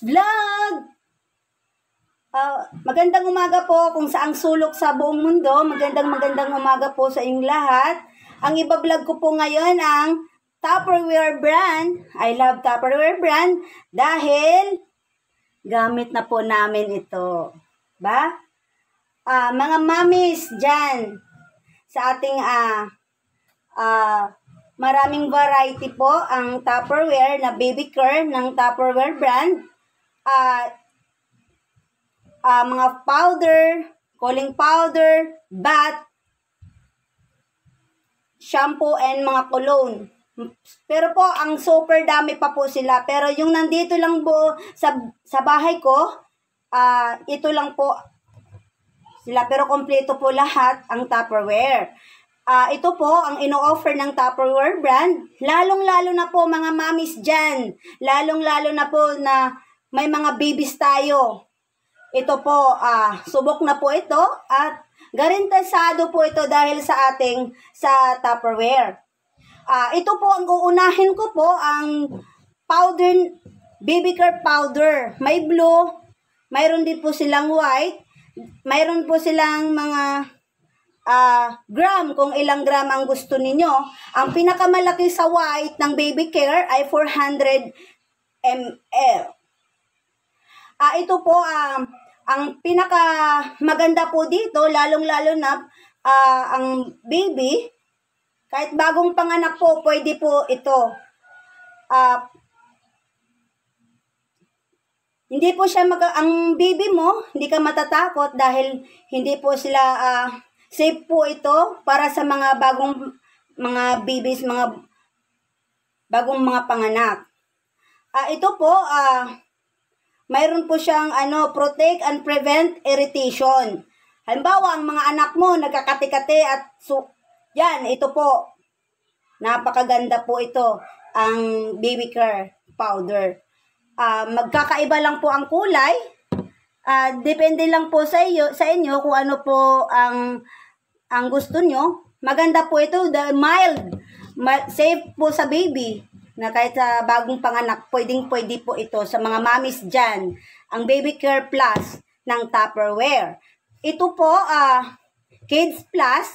Vlog! Uh, magandang umaga po kung saang sulok sa buong mundo. Magandang magandang umaga po sa inyong lahat. Ang iba vlog ko po ngayon ang Tupperware brand. I love Tupperware brand dahil gamit na po namin ito. Ba? Uh, mga mamis dyan sa ating uh, uh, maraming variety po ang Tupperware na baby care ng Tupperware brand uh, uh, mga powder, cooling powder, bath, shampoo, and mga cologne. Pero po, ang super dami pa po sila. Pero yung nandito lang po sa, sa bahay ko, uh, ito lang po sila. Pero kompleto po lahat ang Tupperware. Uh, ito po ang ino-offer ng Tupperware brand. Lalong-lalo na po mga mamis dyan. Lalong-lalo na po na may mga babies tayo. Ito po, ah, subok na po ito at garantisado po ito dahil sa ating sa Tupperware. Ah, ito po ang uunahin ko po ang powder, baby care powder. May blue, mayroon din po silang white, mayroon po silang mga uh, gram, kung ilang gram ang gusto ninyo. Ang pinakamalaki sa white ng baby care ay 400 ml. Ah, ito po um, ang pinaka maganda po dito, lalong-lalo na uh, ang baby, kahit bagong panganak po, pwede po ito. Uh, hindi po siya mag ang baby mo, hindi ka matatakot dahil hindi po sila uh, safe po ito para sa mga bagong mga babies, mga bagong mga panganak. Uh, ito po uh, mayroon po siyang ano, protect and prevent irritation. Halimbawa, ang mga anak mo nagkakatikate at su yan, ito po. Napakaganda po ito, ang baby care powder. Uh, magkakaiba lang po ang kulay. Uh, depende lang po sa iyo, sa inyo kung ano po ang ang gusto nyo. Maganda po ito, the mild, mild safe po sa baby na kahit sa bagong panganak, pwedeng-pwede po ito sa mga mamis dyan, ang Baby Care Plus ng Tupperware. Ito po, uh, Kids Plus,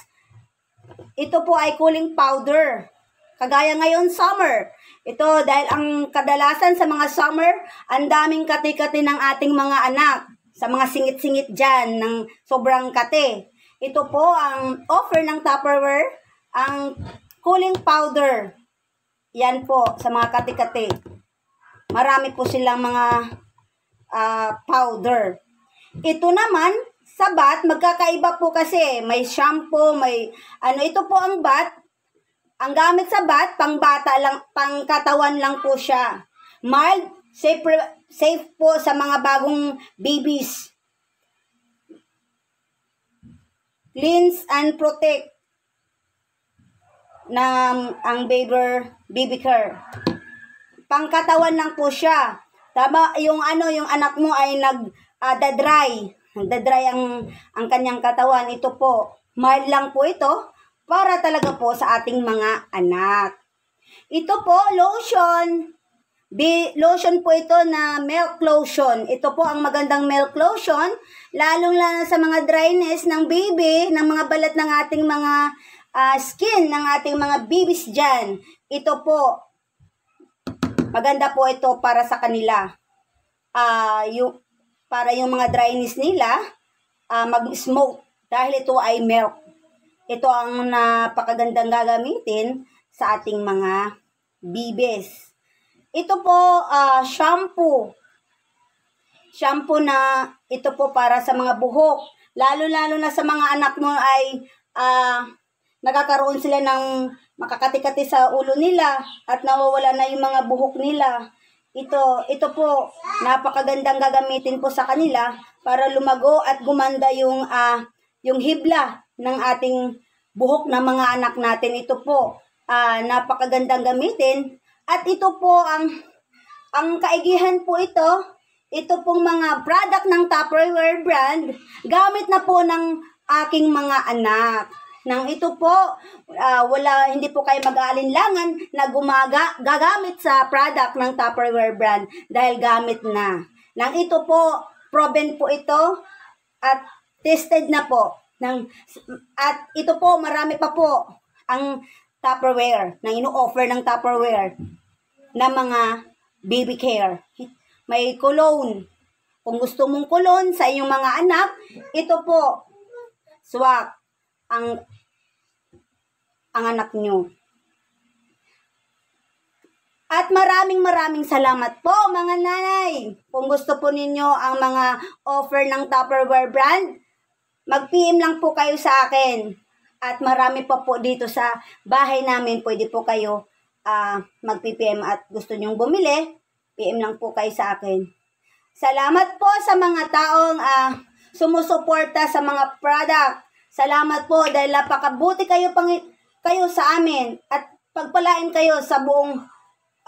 ito po ay cooling powder. Kagaya ngayon, summer. Ito dahil ang kadalasan sa mga summer, ang daming kati-kati ng ating mga anak. Sa mga singit-singit dyan ng sobrang kate. Ito po ang offer ng Tupperware, ang cooling powder yan po, sa mga kati-kati. Marami po silang mga uh, powder. Ito naman, sa bat, magkakaiba po kasi. May shampoo, may ano. Ito po ang bat. Ang gamit sa bat, pang bata lang, pang katawan lang po siya. Mild, safe, safe po sa mga bagong babies. Cleanse and protect na ang Baber Baby Care. Pangkatawan lang po siya. Tama, yung ano, yung anak mo ay nag uh, dadry. dry ang, ang kanyang katawan. Ito po, mild lang po ito para talaga po sa ating mga anak. Ito po, lotion. B, lotion po ito na milk lotion. Ito po ang magandang milk lotion, lalong lalo sa mga dryness ng baby, ng mga balat ng ating mga uh, skin ng ating mga babies dyan. Ito po, maganda po ito para sa kanila. Uh, yung, para yung mga dryness nila, uh, mag-smoke dahil ito ay milk. Ito ang napakagandang gagamitin sa ating mga bibis. Ito po, uh, shampoo. Shampoo na ito po para sa mga buhok. Lalo-lalo na sa mga anak mo ay uh, Nagkakaroon sila ng makakatikati sa ulo nila at nawawala na yung mga buhok nila. Ito, ito po, napakagandang gagamitin po sa kanila para lumago at gumanda yung, uh, yung hibla ng ating buhok ng mga anak natin. Ito po, uh, napakagandang gamitin. At ito po, ang, ang kaigihan po ito, ito pong mga product ng Tupperware brand, gamit na po ng aking mga anak. Nang ito po, uh, wala, hindi po kayo mag-aalinlangan na gumaga, gagamit sa product ng Tupperware brand dahil gamit na. Nang ito po, proven po ito at tested na po. Nang, at ito po, marami pa po ang Tupperware, na ino-offer ng Tupperware na mga baby care. May cologne. Kung gusto mong cologne sa inyong mga anak, ito po, swak ang ang anak nyo. At maraming maraming salamat po mga nanay. Kung gusto po ninyo ang mga offer ng Tupperware brand, mag-PM lang po kayo sa akin. At marami pa po dito sa bahay namin, pwede po kayo uh, ah, mag-PM at gusto nyong bumili, PM lang po kayo sa akin. Salamat po sa mga taong uh, sumusuporta sa mga product Salamat po dahil napakabuti kayo, pangit kayo sa amin at pagpalain kayo sa buong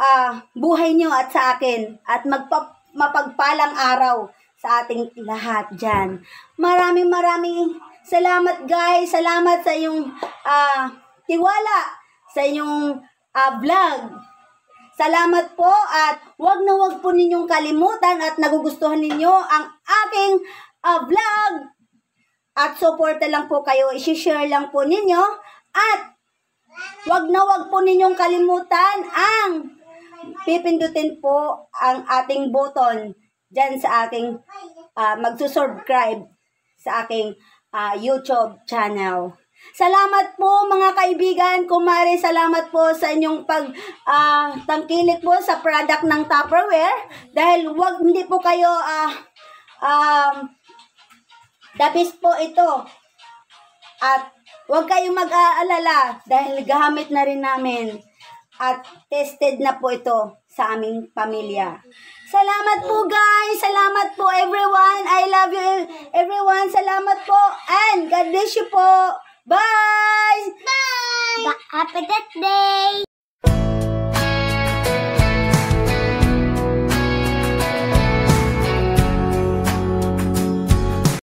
uh, buhay niyo at sa akin at magpa- mapagpalang araw sa ating lahat diyan. Maraming maraming salamat guys. Salamat sa iyong uh, tiwala, sa inyong uh, vlog. Salamat po at wag na wag po ninyong kalimutan at nagugustuhan ninyo ang aking uh, vlog at suporta lang po kayo, i-share lang po ninyo. At wag na wag po ninyong kalimutan ang pipindutin po ang ating button dyan sa aking uh, magsusubscribe sa aking uh, YouTube channel. Salamat po mga kaibigan, kumare, salamat po sa inyong pag uh, tangkilik po sa product ng Tupperware dahil wag hindi po kayo uh, um, The po ito. At huwag kayong mag-aalala dahil gamit na rin namin at tested na po ito sa aming pamilya. Salamat po guys! Salamat po everyone! I love you everyone! Salamat po! And God bless you po! Bye! Bye! Happy birthday!